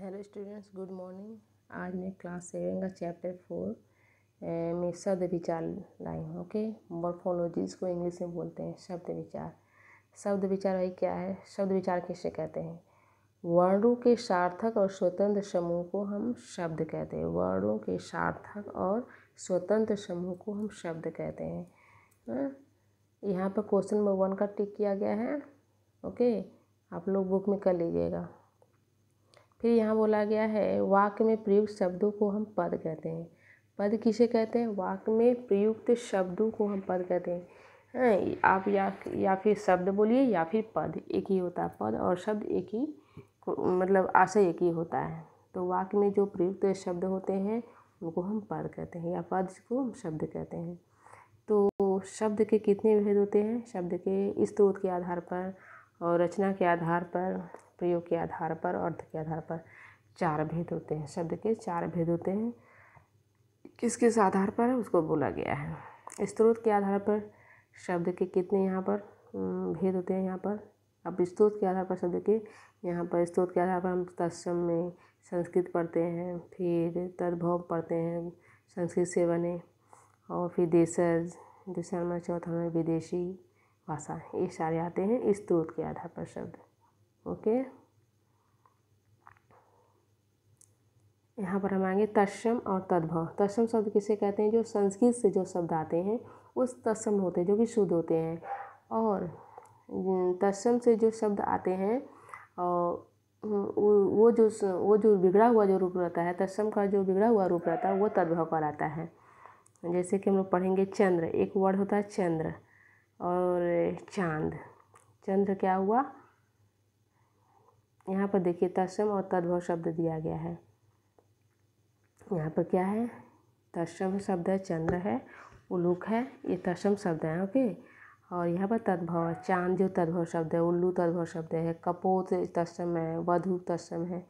Hello students good morning आज मैं class seven का चैप्टर फोर eh, में शब्द विचार लाई हूँ ओके मॉर्फोलॉजी को इंग्लिश में बोलते हैं शब्द विचार शब्द विचार भाई क्या है शब्द विचार किसे कहते हैं वर्णों के सार्थक और स्वतंत्र समूह को हम शब्द कहते हैं वर्णों के सार्थक और स्वतंत्र समूह को हम शब्द कहते हैं हाँ? यहाँ पर क्वेश्चन नंबर वन का टिक किया गया है ओके आप लोग बुक में कर लीजिएगा फिर यहाँ बोला गया है वाक्य में प्रयुक्त शब्दों को हम पद कहते हैं पद किसे कहते हैं वाक्य में प्रयुक्त शब्दों को हम पद कहते हैं है, हाँ, आप या या फिर शब्द बोलिए या फिर पद एक ही होता है पद और शब्द एक ही मतलब आशय एक ही होता है तो वाक्य में जो प्रयुक्त शब्द होते हैं उनको हम पद कहते हैं या पद को हम शब्द कहते हैं तो शब्द के कितने भेद होते हैं शब्द के स्त्रोत के आधार पर और रचना के आधार पर प्रयोग के आधार पर अर्थ के आधार पर चार भेद होते हैं शब्द के चार भेद होते हैं किस किस आधार पर उसको बोला गया है स्त्रोत के आधार पर शब्द के कितने यहाँ पर भेद होते हैं यहाँ पर अब स्त्रोत के आधार पर शब्द के यहाँ पर स्त्रोत के आधार पर हम तत्सम में संस्कृत पढ़ते हैं फिर तद्भव पढ़ते हैं संस्कृत से बने और फिर देशज दूसरा में चौथा में विदेशी भाषा ये सारे आते हैं स्त्रोत के आधार पर शब्द ओके यहाँ पर हम आएंगे तस्म और तद्भव तस्म शब्द किसे कहते हैं जो संस्कृत से जो शब्द आते हैं उस तस्म होते हैं जो कि शुद्ध होते हैं और तस्म से जो शब्द आते हैं और वो जो वो जो बिगड़ा हुआ जो रूप रहता है तस्म का जो बिगड़ा हुआ रूप रहता है वो तद्भव कहलाता है जैसे कि हम लोग पढ़ेंगे चंद्र एक वर्ड होता है चंद्र और चांद चंद्र क्या हुआ यहाँ पर देखिए तस्म और तद्भव शब्द दिया गया है यहाँ पर क्या है तस्म शब्द है चंद्र है उल्लूक है ये तस्म शब्द है ओके और यहाँ पर तद्भव है चांद जो तद्भव शब्द है उल्लू तद्भव शब्द है कपोत तस्म है वधु तस्म है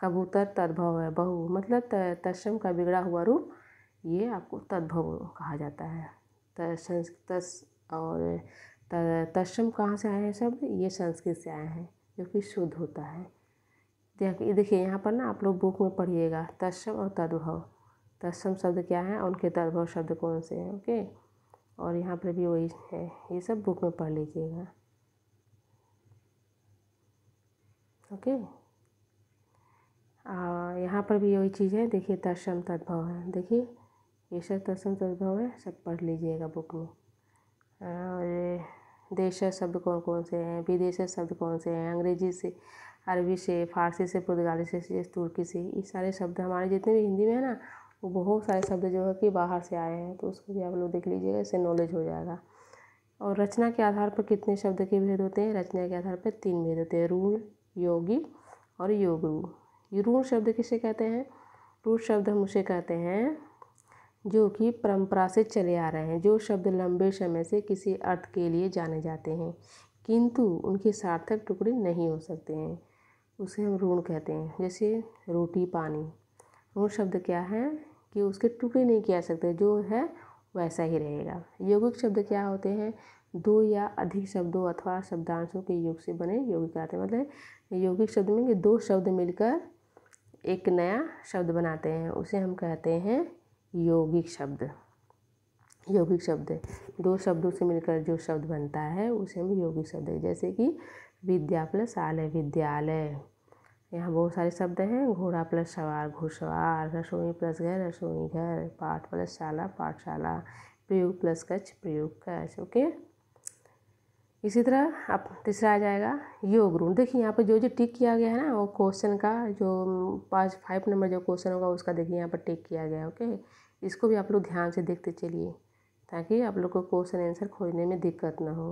कबूतर तद्भव है बहु मतलब तस्म का बिगड़ा हुआ रूप ये आपको तद्भव कहा जाता है तस और तस्म कहाँ से आए हैं शब्द ये संस्कृत से आए हैं जो कि शुद्ध होता है देखिए यहाँ पर ना आप लोग बुक में पढ़िएगा तस्म और तद्भव तत्सम शब्द क्या है और उनके तद्भव शब्द कौन से हैं ओके और यहाँ पर भी वही है ये सब बुक में पढ़ लीजिएगा ओके यहाँ पर भी वही चीज़ है देखिए तस्म तद्भव है देखिए ये सब तत्सम तद्भव है सब पढ़ लीजिएगा बुक में और देश शब्द कौन कौन से हैं विदेश शब्द कौन से हैं अंग्रेजी से अरबी से फ़ारसी से पुर्तगाली से तुर्की से ये सारे शब्द हमारे जितने भी हिंदी में है ना वो बहुत सारे शब्द जो है कि बाहर से आए हैं तो उसको भी आप लोग देख लीजिएगा इससे नॉलेज हो जाएगा और रचना के आधार पर कितने शब्द के भेद होते हैं रचना के आधार पर तीन भेद होते हैं रूढ़ योगी और योग ये शब्द किसे कहते हैं रूढ़ शब्द हम उसे कहते हैं जो कि परंपरा से चले आ रहे हैं जो शब्द लंबे समय से किसी अर्थ के लिए जाने जाते हैं किंतु उनके सार्थक टुकड़े नहीं हो सकते हैं उसे हम ऋण कहते हैं जैसे रोटी पानी ऋण शब्द क्या है कि उसके टुकड़े नहीं किया सकते जो है वैसा ही रहेगा यौगिक शब्द क्या होते हैं दो या अधिक शब्दों अथवा शब्दांशों के योग से बने यौगिक आते हैं मतलब यौगिक शब्द में दो शब्द मिलकर एक नया शब्द बनाते हैं उसे हम कहते हैं यौगिक शब्द यौगिक शब्द है दो शब्दों से मिलकर जो शब्द बनता है उसे हम यौगिक शब्द है जैसे कि विद्या प्लस आलय विद्यालय यहाँ बहुत सारे शब्द हैं घोड़ा प्लस सवार घुड़सवार रसोई प्लस घर रसोई घर पाठ प्लस शाला पाठशाला प्रयोग प्लस कच्छ प्रयोग कच्छ ओके इसी तरह आप तीसरा आ जाएगा योग रूल देखिए यहाँ पर जो जो टिक किया गया है ना वो क्वेश्चन का जो पाँच फाइव नंबर जो क्वेश्चन होगा उसका देखिए यहाँ पर टिक किया गया है ओके इसको भी आप लोग ध्यान से देखते चलिए ताकि आप लोग को क्वेश्चन आंसर खोजने में दिक्कत ना हो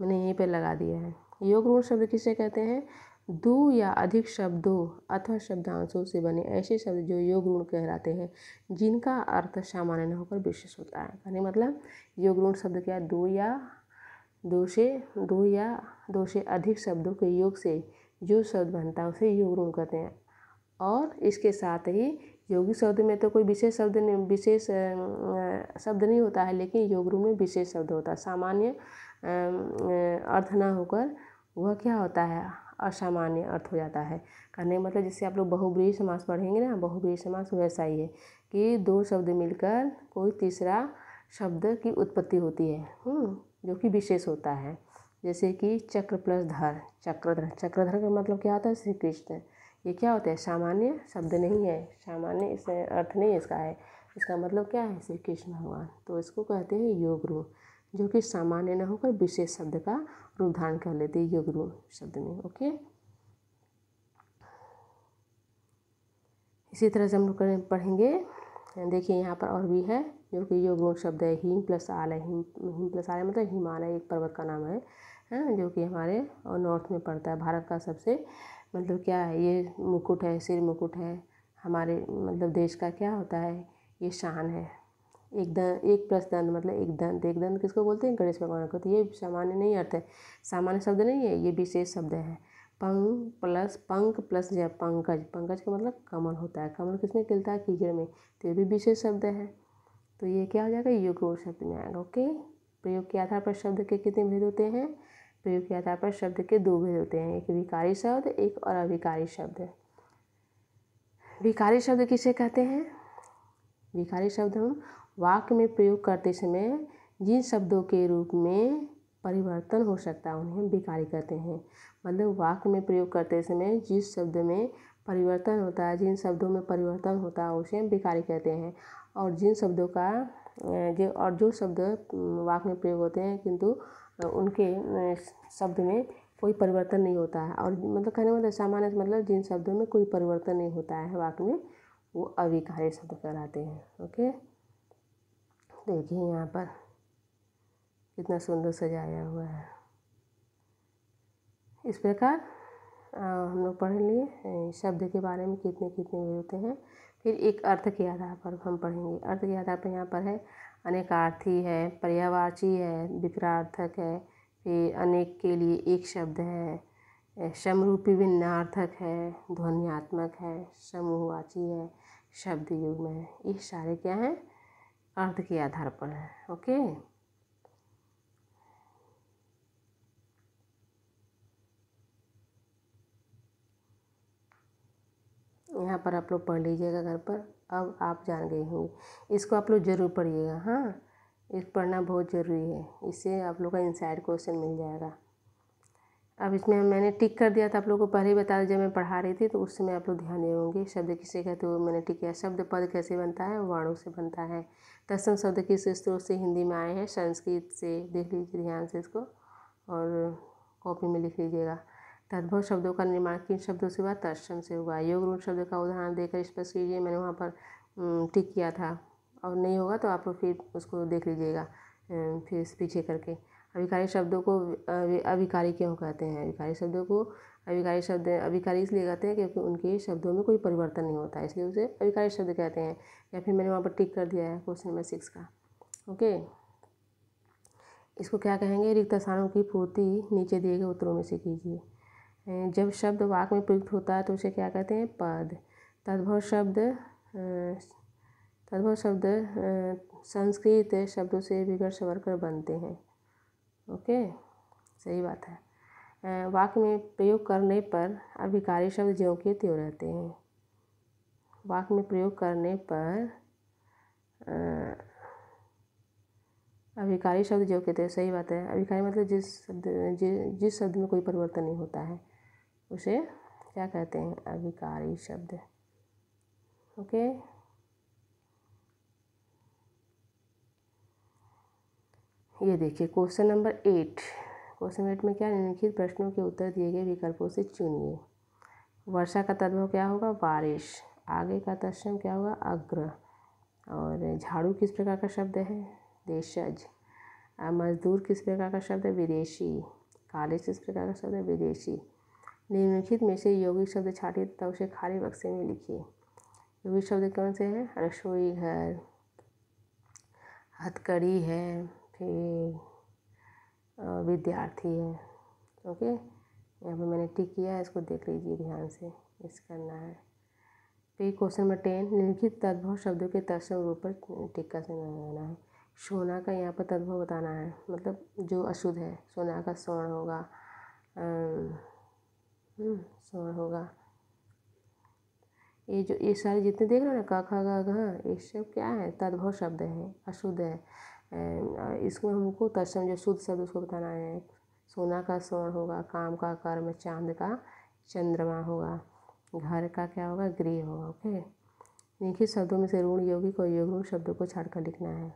मैंने यहीं पर लगा दिया है योग रूल शब्द किसे कहते हैं दो या अधिक शब्दों अथवा शब्दांशों से बने ऐसे शब्द जो योग ऋण कहलाते हैं जिनका अर्थ सामान्य न होकर विशेष होता है यानी मतलब योग ऋण शब्द क्या दो या दो से दो या दो से अधिक शब्दों के योग से जो शब्द बनता है उसे योग रूप कहते हैं और इसके साथ ही योगी शब्द में तो कोई विशेष शब्द नहीं विशेष शब्द नहीं होता है लेकिन योग रूप में विशेष शब्द होता है सामान्य अर्थ ना होकर वह क्या होता है असामान्य अर्थ हो जाता है कहने का मतलब जैसे आप लोग बहुब्रीही समास पढ़ेंगे ना बहुब्रीही समास वैसा ही है कि दो शब्द मिलकर कोई तीसरा शब्द की उत्पत्ति होती है हम्म। जो कि विशेष होता है जैसे कि चक्र प्लस धर चक्रधर चक्रधर का मतलब क्या होता है श्री कृष्ण ये क्या होता है सामान्य शब्द नहीं है सामान्य इसमें अर्थ नहीं इसका है इसका मतलब क्या है श्री कृष्ण भगवान तो इसको कहते हैं योग रूप जो कि सामान्य न होकर विशेष शब्द का रूप धारण कर लेते हैं योग रूप शब्द में ओके इसी तरह से हम लोग पढ़ेंगे देखिए यहाँ पर और भी है जो कि जो शब्द है हिम प्लस आलय हिम हिम प्लस आलय मतलब हिमालय एक पर्वत का नाम है हैं हाँ, जो कि हमारे और नॉर्थ में पड़ता है भारत का सबसे मतलब क्या है ये मुकुट है सिर मुकुट है हमारे मतलब देश का क्या होता है ये शान है एक दं एक प्लस दंत मतलब एक दंत एक दंत किसको बोलते हैं गणेश भगवान को तो ये सामान्य नहीं अर्थ है सामान्य शब्द नहीं है ये विशेष शब्द है पंग प्लस पंख प्लस जब पंकज पंकज का मतलब कमल होता है कमल किसमें खिलता है कीचड़ में तो ये भी विशेष शब्द है तो ये क्या हो जाएगा और शब्द में आएगा ओके प्रयोग के आधार पर शब्द के कितने भेद होते हैं प्रयोग के आधार पर शब्द के दो भेद होते हैं एक विकारी शब्द एक और अविकारी शब्द विकारी शब्द किसे कहते हैं विकारी शब्द हम वाक्य में प्रयोग करते समय जिन शब्दों के रूप में परिवर्तन हो सकता है उन्हें हम विकारी कहते हैं मतलब वाक्य में प्रयोग करते समय जिस शब्द में परिवर्तन होता है जिन शब्दों में परिवर्तन होता है उसे हम विकारी कहते हैं और जिन शब्दों का जो और जो शब्द वाक्य में प्रयोग होते हैं किंतु उनके शब्द में कोई परिवर्तन नहीं होता है और मतलब कहने मतलब सामान्य मतलब जिन शब्दों में कोई परिवर्तन नहीं होता है वाक्य में वो अविकार्य शब्द कहलाते हैं ओके देखिए यहाँ पर कितना सुंदर सजाया हुआ है इस प्रकार हम लोग पढ़ लिए शब्द के बारे में कितने कितने होते हैं फिर एक अर्थ के आधार पर हम पढ़ेंगे अर्थ के आधार पर यहाँ पर है अनेकार्थी है पर्यावाची है विकरार्थक है फिर अनेक के लिए एक शब्द है समरूपी भिन्नार्थक है ध्वनियात्मक है समूहवाची है शब्द युग में ये सारे क्या हैं अर्थ के आधार पर हैं ओके यहाँ पर आप लोग पढ़ लीजिएगा घर पर अब आप जान गई होंगी इसको आप लोग ज़रूर पढ़िएगा हाँ इस पढ़ना बहुत ज़रूरी है इससे आप लोग का इनसाइड क्वेश्चन मिल जाएगा अब इसमें मैंने टिक कर दिया था आप लोगों को पहले ही बता जब मैं पढ़ा रही थी तो उस समय आप लोग ध्यान दे होंगे शब्द किसे कहते हुए मैंने टिक किया शब्द पद कैसे बनता है वर्णों से बनता है तत्सम शब्द किस स्त्रोत से हिंदी में आए हैं संस्कृत से देख लीजिए ध्यान से इसको और कॉपी में लिख लीजिएगा तद्भव शब्दों का निर्माण किन शब्दों से हुआ तत्सम से हुआ योग रूप शब्द का उदाहरण देकर स्पष्ट कीजिए मैंने वहाँ पर टिक किया था और नहीं होगा तो आप फिर उसको देख लीजिएगा फिर पीछे करके अभिकारी शब्दों को अभिकारी क्यों कहते हैं अभिकारी शब्दों को अभिकारी शब्द अभिकारी इसलिए कहते हैं क्योंकि उनके शब्दों में कोई परिवर्तन नहीं होता इसलिए उसे अभिकारी शब्द कहते हैं या फिर मैंने वहाँ पर टिक कर दिया है क्वेश्चन नंबर सिक्स का ओके इसको क्या कहेंगे रिक्त स्थानों की पूर्ति नीचे दिए गए उत्तरों में से कीजिए जब शब्द वाक्य में प्रयुक्त होता है तो उसे क्या कहते हैं पद तद्भव शब्द तद्भव शब्द संस्कृत शब्दों से बिगड़ सवर कर बनते हैं ओके सही बात है वाक्य में प्रयोग करने पर अभिकारी शब्द ज्यों के त्यों रहते हैं वाक्य में प्रयोग करने पर अभिकारी शब्द जो कहते हैं सही बात है अभिकारी मतलब जिस शब्द जिस शब्द में कोई परिवर्तन नहीं होता है उसे क्या कहते हैं अविकारी शब्द ओके ये देखिए question number eight question eight में क्या निम्नलिखित प्रश्नों के उत्तर दिए गए विकल्पों से चुनिए वर्षा का तद्भव क्या होगा बारिश आगे का तत्सम क्या होगा अग्र और झाड़ू किस प्रकार का शब्द है देशज मजदूर किस प्रकार का शब्द है विदेशी कालेज किस प्रकार का शब्द है विदेशी निम्नलिखित में से यौगिक शब्द छाटिए तथा उसे खाली बक्से में लिखिए यौगिक शब्द कौन से हैं रसोई घर हथकड़ी है फिर विद्यार्थी है ओके यहाँ पर मैंने टिक किया है इसको देख लीजिए ध्यान से इस करना है फिर क्वेश्चन नंबर टेन निम्नलिखित तद्भव शब्दों के तत्सम रूप पर टिक्का से लगाना है सोना का यहाँ पर तद्भव बताना है मतलब जो अशुद्ध है सोना का स्वर्ण होगा शोर हम्म, होगा ये जो ये सारे जितने देख रहे हो ना क ख ग ये सब क्या है तद्भव शब्द है अशुद्ध है इसमें हमको तत्सम जो शुद्ध शब्द उसको बताना है सोना का स्वर्ण होगा काम का कर्म चांद का चंद्रमा होगा घर का क्या होगा गृह होगा ओके इन्हीं शब्दों में से ऋण योगी को योग ऋण शब्दों को छाड़कर लिखना है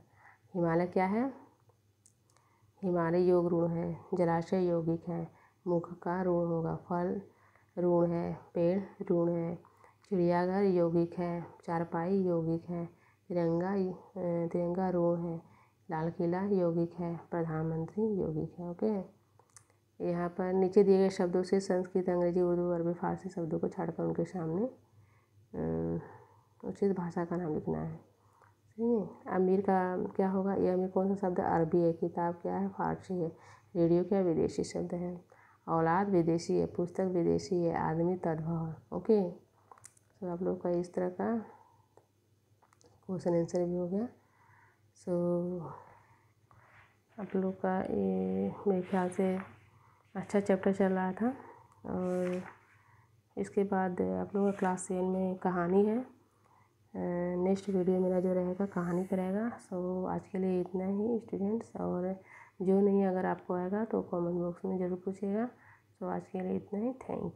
हिमालय क्या है हिमालय योग ऋण है जलाशय योगिक है मुख का ऋण होगा फल ऋण है पेड़ ऋण है चिड़ियाघर यौगिक है चारपाई यौगिक है तिरंगा तिरंगा ऋण है लाल किला यौगिक है प्रधानमंत्री यौगिक है ओके यहाँ पर नीचे दिए गए शब्दों से संस्कृत अंग्रेजी उर्दू अरबी फारसी शब्दों को छाड़कर उनके सामने उचित भाषा का नाम लिखना है ठीक है अमीर का क्या होगा ये अमीर कौन सा शब्द अरबी है किताब क्या है फारसी है रेडियो क्या विदेशी शब्द है औलाद विदेशी है पुस्तक विदेशी है आदमी तद्भव है ओके सो आप लोग का इस तरह का क्वेश्चन आंसर भी हो गया सो आप लोग का ये मेरे ख्याल से अच्छा चैप्टर चल रहा था और इसके बाद आप लोगों का क्लास सेवन में कहानी है नेक्स्ट वीडियो मेरा जो रहेगा कहानी का रहेगा सो आज के लिए इतना ही स्टूडेंट्स और जो नहीं अगर आपको आएगा तो कॉमेंट बॉक्स में ज़रूर पूछिएगा तो आज के लिए इतना ही थैंक यू